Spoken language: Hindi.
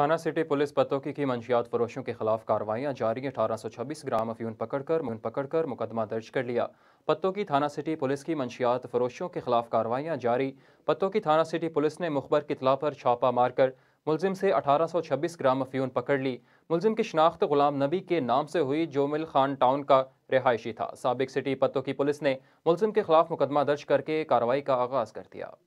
थाना सिटी पुलिस पतौकी की मंशियात फरोशों के खिलाफ कार्रवाइयां जारी अठारह सौ छब्बीस ग्राम अफ्यून पकड़कर मुन पकड़कर मुकदमा दर्ज कर लिया की थाना सिटी पुलिस की मंशियात फरोशों के खिलाफ कार्रवाइयां जारी की थाना सिटी पुलिस ने मुखबर की तला पर छापा मारकर मुलजिम से अठारह सौ छब्बीस ग्राम अफ्यून पकड़ ली मुलजिम की शनाख्त गुलाम नबी के नाम से हुई जो मिल खान टाउन का रिहायशी था सबक सिटी पत्तों की पुलिस ने मुलजिम के खिलाफ मुकदमा दर्ज करके कार्रवाई का आगाज कर दिया